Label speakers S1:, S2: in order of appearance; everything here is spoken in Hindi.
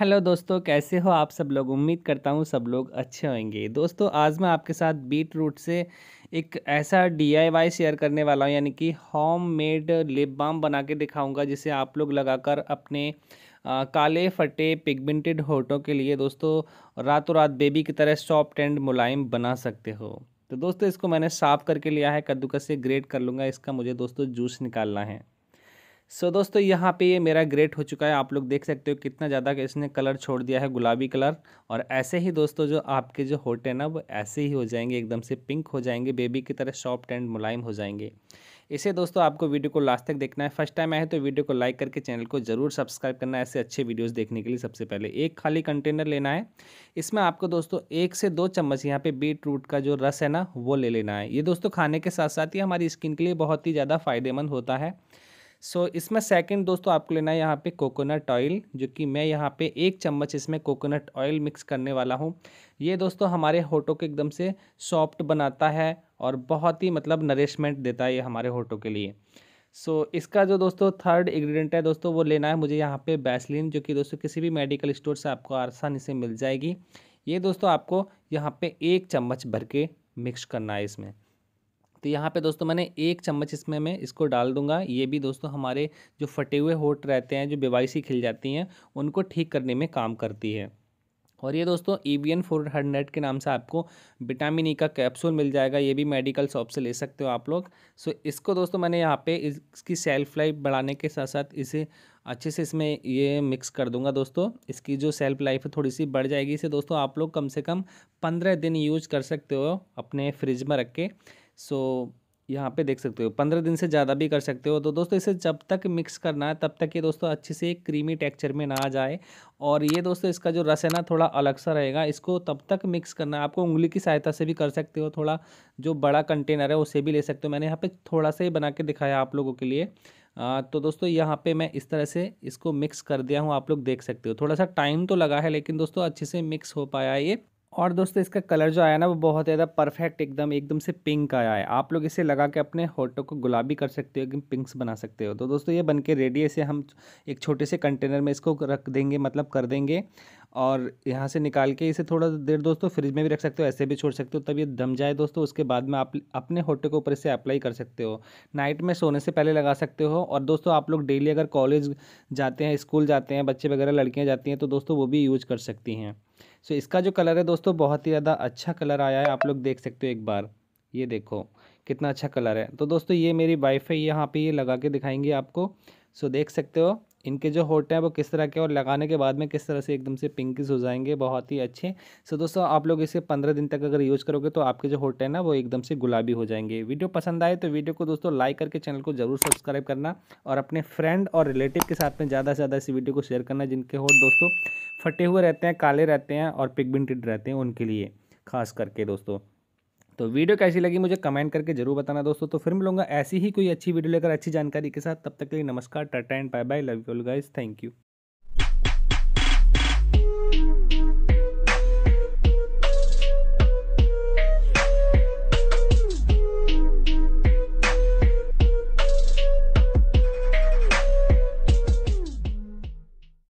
S1: हेलो दोस्तों कैसे हो आप सब लोग उम्मीद करता हूँ सब लोग अच्छे होंगे दोस्तों आज मैं आपके साथ बीट रूट से एक ऐसा डी शेयर करने वाला हूँ यानी कि होम मेड लिप बाम बना के दिखाऊँगा जिसे आप लोग लगाकर अपने आ, काले फटे पिगमेंटेड होठों के लिए दोस्तों रातों रात बेबी की तरह सॉफ्ट एंड मुलायम बना सकते हो तो दोस्तों इसको मैंने साफ़ करके लिया है कद्दूकस से ग्रेट कर लूँगा इसका मुझे दोस्तों जूस निकालना है सो so, दोस्तों यहाँ पे ये मेरा ग्रेट हो चुका है आप लोग देख सकते हो कितना ज़्यादा कि इसने कलर छोड़ दिया है गुलाबी कलर और ऐसे ही दोस्तों जो आपके जो होट हैं ना वो ऐसे ही हो जाएंगे एकदम से पिंक हो जाएंगे बेबी की तरह सॉफ्ट एंड मुलायम हो जाएंगे इसे दोस्तों आपको वीडियो को लास्ट तक देखना है फर्स्ट टाइम आए तो वीडियो को लाइक करके चैनल को जरूर सब्सक्राइब करना है ऐसे अच्छे वीडियोज़ देखने के लिए सबसे पहले एक खाली कंटेनर लेना है इसमें आपको दोस्तों एक से दो चम्मच यहाँ पर बीट रूट का जो रस है ना वो ले लेना है ये दोस्तों खाने के साथ साथ ही हमारी स्किन के लिए बहुत ही ज़्यादा फायदेमंद होता है सो so, इसमें सेकंड दोस्तों आपको लेना है यहाँ पे कोकोनट ऑयल जो कि मैं यहाँ पे एक चम्मच इसमें कोकोनट ऑयल मिक्स करने वाला हूँ ये दोस्तों हमारे होठों को एकदम से सॉफ्ट बनाता है और बहुत ही मतलब नरिशमेंट देता है ये हमारे होठों के लिए सो so, इसका जो दोस्तों थर्ड इग्रीडियंट है दोस्तों वो लेना है मुझे यहाँ पे बैसलिन जो कि दोस्तों किसी भी मेडिकल स्टोर से आपको आसानी से मिल जाएगी ये दोस्तों आपको यहाँ पे एक चम्मच भर के मिक्स करना है इसमें तो यहाँ पे दोस्तों मैंने एक चम्मच इसमें मैं इसको डाल दूंगा ये भी दोस्तों हमारे जो फटे हुए होट रहते हैं जो बेवाइसी खिल जाती हैं उनको ठीक करने में काम करती है और ये दोस्तों E V N four hundred के नाम से आपको विटामिन ई e का कैप्सूल मिल जाएगा ये भी मेडिकल शॉप से ले सकते हो आप लोग सो इसको दोस्तों मैंने यहाँ पे इसकी सेल्फ लाइफ बढ़ाने के साथ साथ इसे अच्छे से इसमें ये मिक्स कर दूंगा दोस्तों इसकी जो सेल्फ लाइफ है थोड़ी सी बढ़ जाएगी इसे दोस्तों आप लोग कम से कम पंद्रह दिन यूज कर सकते हो अपने फ्रिज में रख के सो यहाँ पे देख सकते हो पंद्रह दिन से ज़्यादा भी कर सकते हो तो दोस्तों इसे जब तक मिक्स करना है तब तक ये दोस्तों अच्छे से क्रीमी टेक्सचर में ना आ जाए और ये दोस्तों इसका जो रस है ना थोड़ा अलग सा रहेगा इसको तब तक मिक्स करना है आपको उंगली की सहायता से भी कर सकते हो थोड़ा जो बड़ा कंटेनर है उसे भी ले सकते हो मैंने यहाँ पर थोड़ा सा ही बना के दिखाया आप लोगों के लिए आ, तो दोस्तों यहाँ पे मैं इस तरह से इसको मिक्स कर दिया हूँ आप लोग देख सकते हो थोड़ा सा टाइम तो लगा है लेकिन दोस्तों अच्छे से मिक्स हो पाया ये और दोस्तों इसका कलर जो आया ना वो बहुत ज़्यादा परफेक्ट एकदम एकदम से पिंक आया है आप लोग इसे लगा के अपने होटो को गुलाबी कर सकते हो एकदम पिंक्स बना सकते हो तो दोस्तों ये बनके रेडी रेडी इसे हम एक छोटे से कंटेनर में इसको रख देंगे मतलब कर देंगे और यहाँ से निकाल के इसे थोड़ा देर दोस्तों फ्रिज में भी रख सकते हो ऐसे भी छोड़ सकते हो तब ये दम जाए दोस्तों उसके बाद में आप अपने होटल के ऊपर इसे अप्लाई कर सकते हो नाइट में सोने से पहले लगा सकते हो और दोस्तों आप लोग डेली अगर कॉलेज जाते हैं स्कूल जाते हैं बच्चे वगैरह लड़कियाँ जाती हैं तो दोस्तों वो भी यूज कर सकती हैं सो इसका जो कलर है दोस्तों बहुत ही ज़्यादा अच्छा कलर आया है आप लोग देख सकते हो एक बार ये देखो कितना अच्छा कलर है तो दोस्तों ये मेरी वाइफ है यहाँ पे ये लगा के दिखाएंगे आपको सो देख सकते हो इनके जो होटे हैं वो किस तरह के और लगाने के बाद में किस तरह से एकदम से पिंकिस हो जाएंगे बहुत ही अच्छे सो दोस्तों आप लोग इसे पंद्रह दिन तक अगर यूज़ करोगे तो आपके जो होटे हैं ना वो एकदम से गुलाबी हो जाएंगे वीडियो पसंद आए तो वीडियो को दोस्तों लाइक करके चैनल को जरूर सब्सक्राइब करना और अपने फ्रेंड और रिलेटिव के साथ में ज़्यादा से ज़्यादा इस वीडियो को शेयर करना जिनके होट दोस्तों फटे हुए रहते हैं काले रहते हैं और पिगमेंटेड रहते हैं उनके लिए खास करके दोस्तों तो वीडियो कैसी लगी मुझे कमेंट करके जरूर बताना दोस्तों तो फिर मिलूंगा ऐसी ही कोई अच्छी वीडियो लेकर अच्छी जानकारी के साथ तब तक के लिए नमस्कार tata and bye bye love you guys thank you